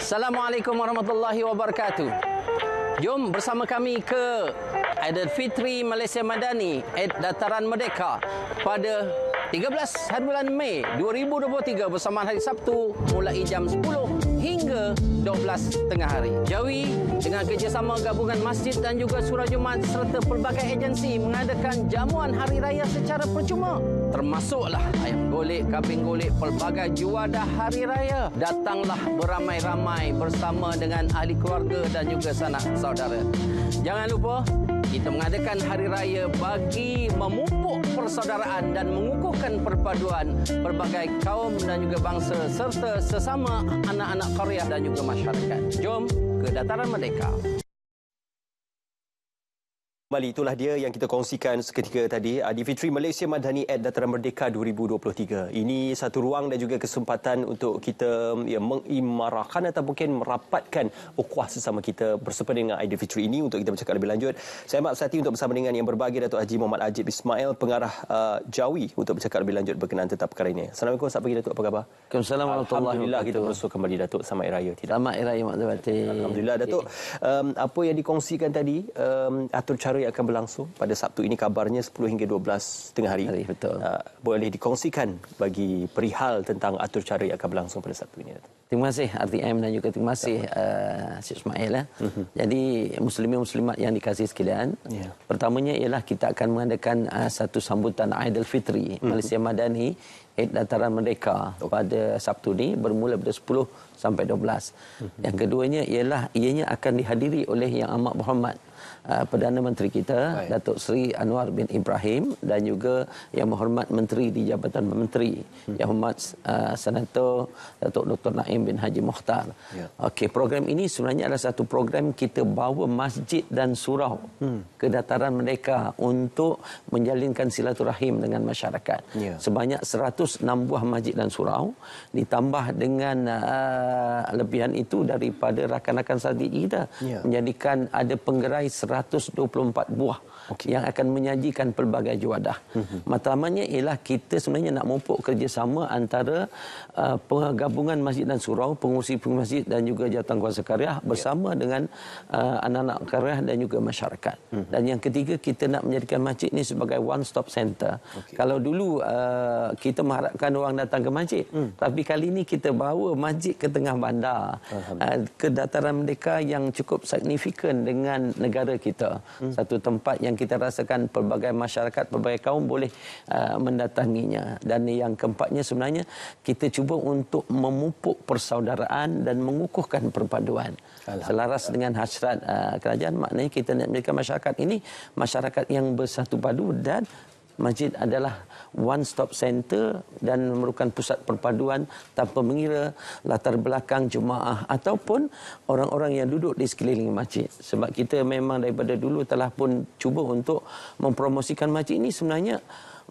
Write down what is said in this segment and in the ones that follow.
Assalamualaikum warahmatullahi wabarakatuh. Jom bersama kami ke Fitri Malaysia Madani at Dataran Merdeka pada 13 hari bulan Mei 2023 bersama hari Sabtu mulai jam 10 hingga 12 tengah hari. Jawi dengan kerjasama gabungan masjid dan juga surau Jumaat serta pelbagai agensi mengadakan jamuan hari raya secara percuma. Termasuklah ayam golek, kambing golek, pelbagai juadah hari raya. Datanglah beramai-ramai bersama dengan ahli keluarga dan juga sanak saudara. Jangan lupa kita mengadakan hari raya bagi memupuk persaudaraan dan mengukuhkan perpaduan berbagai kaum dan juga bangsa serta sesama anak-anak karya dan juga masyarakat. Jom ke Dataran Merdeka. Kembali itulah dia yang kita kongsikan seketika tadi. Adi Fitri Malaysia Madani at Dataran Merdeka 2023. Ini satu ruang dan juga kesempatan untuk kita ya, mengimarahkan atau mungkin merapatkan ukuah sesama kita bersama dengan Adi Fitri ini untuk kita bercakap lebih lanjut. Saya Mak Sati untuk bersama dengan yang berbahagia Datuk Haji Muhammad Ajib Ismail, pengarah uh, Jawi untuk bercakap lebih lanjut berkenaan tetap perkara ini. Assalamualaikum, selamat pagi Datuk. Apa khabar? Assalamualaikum warahmatullahi Alhamdulillah kita bersua kembali Datuk. sama Hari Raya. Tidak? Selamat Hari Raya, Mak Alhamdulillah Datuk. Um, apa yang dikongsikan tadi, um, atur cara perkara yang akan berlangsung pada Sabtu ini kabarnya 10 hingga 12 tengah hari. hari betul. Uh, boleh dikongsikan bagi perihal tentang atur cara yang akan berlangsung pada Sabtu ini. Terima kasih RTM dan juga terima kasih Encik eh, uh, Ismail. Ya. Mm-hmm. Jadi muslimin muslimat yang dikasih sekalian. Yeah. Pertamanya ialah kita akan mengadakan uh, satu sambutan Aidilfitri mm-hmm. Malaysia Madani Eid Natal mereka okay. pada Sabtu ini bermula pada 10 sampai 12. Mm -hmm. Yang keduanya ialah ianya akan dihadiri oleh Yang Amat Berhormat uh, Perdana Menteri kita Baik. Datuk Seri Anwar bin Ibrahim dan juga Yang Berhormat Menteri di Jabatan Menteri mm -hmm. Yang Hormat uh, Senator Datuk Dr Naim bin Haji Mohtar. Yeah. Okey, program ini sebenarnya adalah satu program kita bawa masjid dan surau mm. ke dataran mereka untuk menjalinkan silaturahim dengan masyarakat. Yeah. Sebanyak 106 buah masjid dan surau ditambah dengan uh, lebihan itu daripada rakan-rakan sadiq kita yeah. Ya. menjadikan ada penggerai 124 buah okay. yang akan menyajikan pelbagai juadah. Mhm. Matlamatnya ialah kita sebenarnya nak memupuk kerjasama antara uh, penggabungan masjid dan surau, pengurusi-pengurusi masjid dan juga kuasa karya ya. bersama yeah. dengan uh, anak-anak karya dan juga masyarakat. Mm-hmm. Dan yang ketiga kita nak menjadikan masjid ini sebagai one stop center. Okay. Kalau dulu uh, kita mengharapkan orang datang ke masjid. Hmm. Tapi kali ini kita bawa masjid ke tengah bandar. Ah, ke dataran merdeka yang cukup signifikan dengan negara kita. Hmm. Satu tempat yang kita rasakan pelbagai masyarakat, pelbagai kaum boleh uh, mendatanginya. Dan yang keempatnya sebenarnya kita cuba untuk memupuk persaudaraan dan mengukuhkan perpaduan. Selaras dengan hasrat uh, kerajaan maknanya kita nak menjadikan masyarakat ini masyarakat yang bersatu padu dan masjid adalah one stop center dan merupakan pusat perpaduan tanpa mengira latar belakang jemaah ataupun orang-orang yang duduk di sekeliling masjid sebab kita memang daripada dulu telah pun cuba untuk mempromosikan masjid ini sebenarnya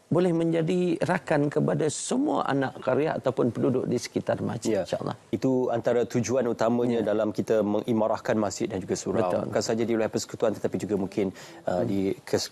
boleh menjadi rakan kepada semua anak karya ataupun penduduk di sekitar masjid ya. insyaallah. Itu antara tujuan utamanya ya. dalam kita mengimarahkan masjid dan juga surau. Betul. Bukan saja di wilayah persekutuan tetapi juga mungkin uh, hmm. di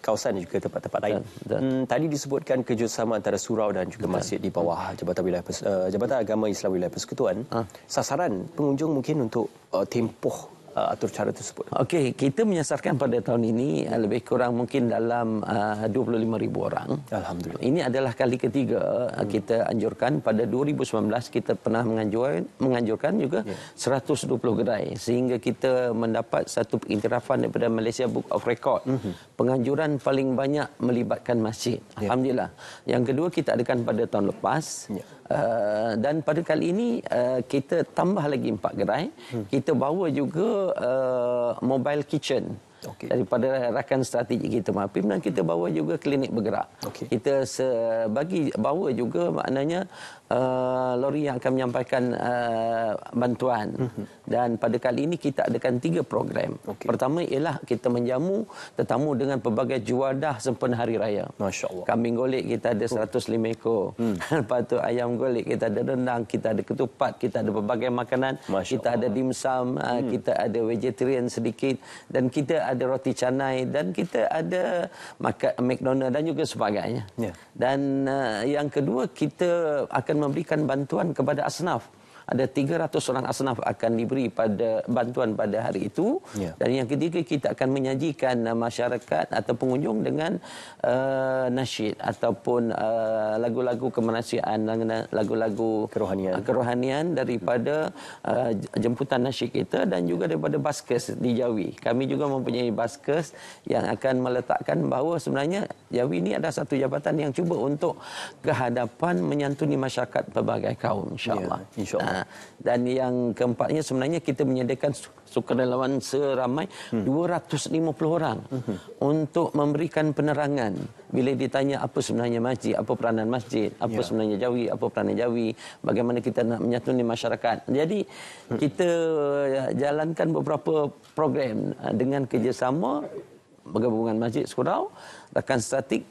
kawasan dan juga tempat-tempat lain. Hmm, tadi disebutkan kerjasama antara surau dan juga Betul. masjid di bawah Jabatan Wilayah uh, Jabatan Agama Islam Wilayah Persekutuan. Ha. Sasaran pengunjung mungkin untuk uh, tempoh uh, atur cara tersebut. Okey, kita menyasarkan pada tahun ini uh, lebih kurang mungkin dalam uh, 25,000 orang. Alhamdulillah. Ini adalah kali ketiga uh, hmm. kita anjurkan pada 2019 kita pernah menganjurkan, menganjurkan juga yeah. Ya. 120 gerai sehingga kita mendapat satu pengiktirafan daripada Malaysia Book of Record. Mm -hmm. Penganjuran paling banyak melibatkan masjid. Yeah. Alhamdulillah. Yang kedua kita adakan pada tahun lepas. Yeah. Uh, dan pada kali ini uh, kita tambah lagi empat gerai. Hmm. Kita bawa juga uh, mobile kitchen okay. daripada rakan strategik kita MAPIM dan kita bawa juga klinik bergerak. Okay. Kita bagi bawa juga maknanya uh, lori yang akan menyampaikan uh, bantuan mhm. dan pada kali ini kita adakan tiga program. Okay. Pertama ialah kita menjamu tetamu dengan pelbagai juadah sempena hari raya. Masya-Allah. Kambing golek kita ada 105 ekor. Hmm. Lepas tu ayam golek kita ada rendang, kita ada ketupat, kita ada pelbagai makanan, Masya kita Allah. ada dimsum, uh, hmm. kita ada vegetarian sedikit dan kita ada ada roti canai dan kita ada McDonald dan juga sebagainya. Ya. Dan uh, yang kedua kita akan memberikan bantuan kepada asnaf ada 300 orang asnaf akan diberi pada bantuan pada hari itu ya. dan yang ketiga kita akan menyajikan uh, masyarakat atau pengunjung dengan uh, nasyid ataupun uh, lagu-lagu uh, kemanusiaan lagu-lagu kerohanian kerohanian daripada uh, jemputan nasyid kita dan juga daripada baskes di Jawi kami juga mempunyai baskes yang akan meletakkan bahawa sebenarnya Jawi ini ada satu jabatan yang cuba untuk kehadapan menyantuni masyarakat pelbagai kaum insyaallah ya, insyaallah dan yang keempatnya sebenarnya kita menyediakan sukarelawan seramai hmm. 250 orang hmm. untuk memberikan penerangan bila ditanya apa sebenarnya masjid, apa peranan masjid, apa ya. sebenarnya jawi, apa peranan jawi, bagaimana kita nak menyatukan masyarakat. Jadi hmm. kita ya, jalankan beberapa program eh, dengan kerjasama gabungan masjid surau rakan statik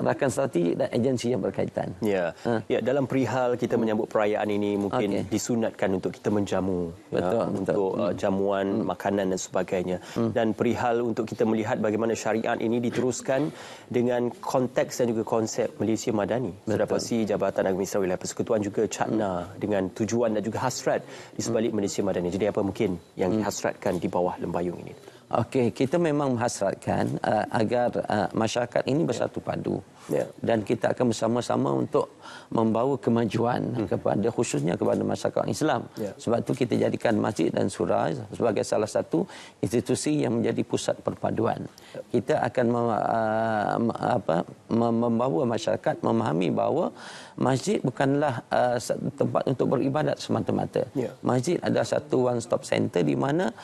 rakan strategik dan agensi yang berkaitan. Ya. Ha. Ya dalam perihal kita menyambut perayaan ini mungkin okay. disunatkan untuk kita menjamu betul, ya, betul. untuk uh, hmm. jamuan hmm. makanan dan sebagainya. Hmm. Dan perihal untuk kita melihat bagaimana syariat ini diteruskan dengan konteks dan juga konsep Malaysia Madani. Sudah pasti Jabatan Administrasi Wilayah Persekutuan juga cakna hmm. dengan tujuan dan juga hasrat di sebalik hmm. Malaysia Madani. Jadi apa mungkin yang hmm. dihasratkan di bawah lembayung ini? Okey, kita memang menghasratkan uh, agar uh, masyarakat ini bersatu padu. Yeah. Dan kita akan bersama-sama untuk membawa kemajuan hmm. kepada khususnya kepada masyarakat Islam. Yeah. Sebab itu kita jadikan masjid dan surau sebagai salah satu institusi yang menjadi pusat perpaduan. Ya. Kita akan mem uh, apa, mem membawa masyarakat memahami bahawa masjid bukanlah uh, tempat untuk beribadat semata-mata. Yeah. Masjid adalah satu one-stop center di mana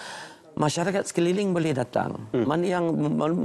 masyarakat sekeliling boleh datang. Hmm. Mana yang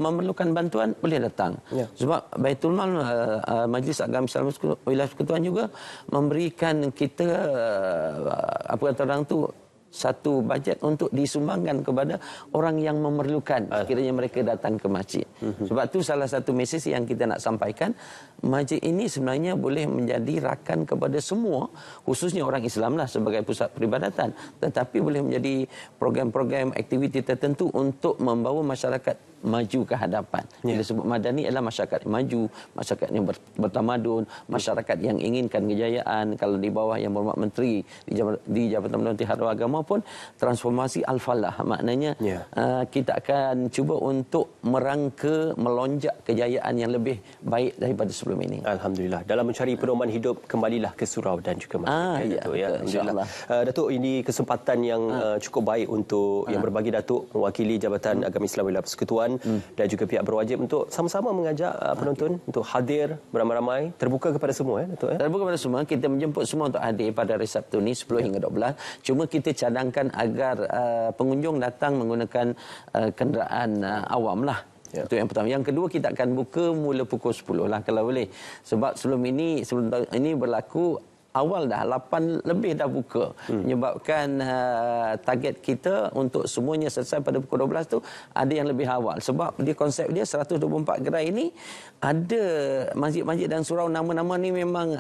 memerlukan bantuan boleh datang. Ya. Sebab Baitul Mal uh, uh Majlis Agama Islam Wilayah Persekutuan juga memberikan kita uh, apa kata orang tu satu bajet untuk disumbangkan kepada orang yang memerlukan ah. sekiranya mereka datang ke masjid. Mhm. Sebab tu salah satu mesej yang kita nak sampaikan, masjid ini sebenarnya boleh menjadi rakan kepada semua, khususnya orang Islamlah sebagai pusat peribadatan, tetapi boleh menjadi program-program aktiviti tertentu untuk membawa masyarakat maju ke hadapan. Yeah. Bila ya. sebut madani adalah masyarakat yang maju, masyarakat yang bertamadun, masyarakat yang inginkan kejayaan. Kalau di bawah yang berhormat menteri di, Jab di Jabatan Menteri Haru Agama pun transformasi al-falah. Maknanya yeah. uh, kita akan cuba untuk merangka, melonjak kejayaan yang lebih baik daripada sebelum ini. Alhamdulillah. Dalam mencari pedoman hidup, kembalilah ke surau dan juga masyarakat. Ah, ya, ya. ya. Uh, Datuk, ini kesempatan yang ah. uh, cukup baik untuk ah. yang berbagi Datuk mewakili Jabatan Agama Islam Wilayah Persekutuan kerajaan hmm. dan juga pihak berwajib untuk sama-sama mengajak uh, penonton okay. untuk hadir beramai-ramai terbuka kepada semua eh, Datuk Eh? Terbuka kepada semua kita menjemput semua untuk hadir pada hari Sabtu ni 10 yeah. hingga 12. Cuma kita cadangkan agar uh, pengunjung datang menggunakan uh, kenderaan uh, awam lah. Ya. Itu yang pertama. Yang kedua kita akan buka mula pukul 10 lah kalau boleh. Sebab sebelum ini sebelum ini berlaku awal dah 8 lebih dah buka hmm. menyebabkan uh, target kita untuk semuanya selesai pada pukul 12 tu ada yang lebih awal sebab dia konsep dia 124 gerai ini ada masjid-masjid dan surau nama-nama ni memang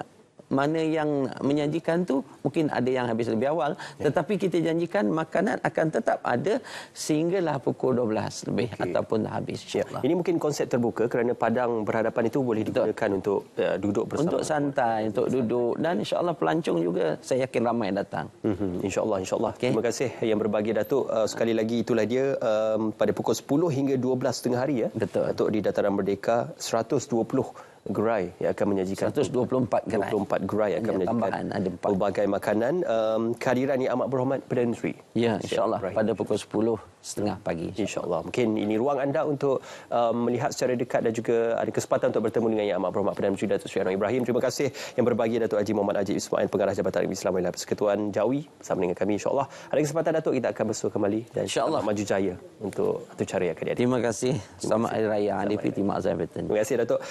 mana yang menyajikan tu mungkin ada yang habis lebih awal ya. tetapi kita janjikan makanan akan tetap ada sehinggalah pukul 12 lebih okay. ataupun habis ya. insyaallah. Ini mungkin konsep terbuka kerana padang berhadapan itu boleh digunakan untuk, untuk uh, eh, duduk bersama. Untuk santai, untuk duduk dan insyaallah pelancong juga saya yakin ramai yang datang. Mhm insyaallah insyaallah. Okay. Terima kasih yang berbagi Datuk uh, sekali lagi itulah dia um, pada pukul 10 hingga 12 tengah hari ya. Betul. Datuk di Dataran Merdeka 120 gerai yang akan menyajikan 124 gerai 24 gerai akan Hanya menyajikan ada pelbagai makanan um, kehadiran ni amat berhormat Perdana Menteri ya insyaAllah pada pukul 10 setengah pagi insyaAllah mungkin ini ruang anda untuk um, melihat secara dekat dan juga ada kesempatan untuk bertemu dengan yang amat berhormat Perdana Menteri Datuk Seri Anwar Ibrahim terima kasih yang berbagi Datuk Haji Muhammad Haji Ismail Pengarah Jabatan Arif Islam Wilayah Persekutuan Jawi bersama dengan kami insyaAllah ada kesempatan Datuk kita akan bersua kembali dan insyaAllah maju jaya untuk acara yang akan diadakan terima kasih selamat hari raya Adipi Timak Zahir Terima kasih Datuk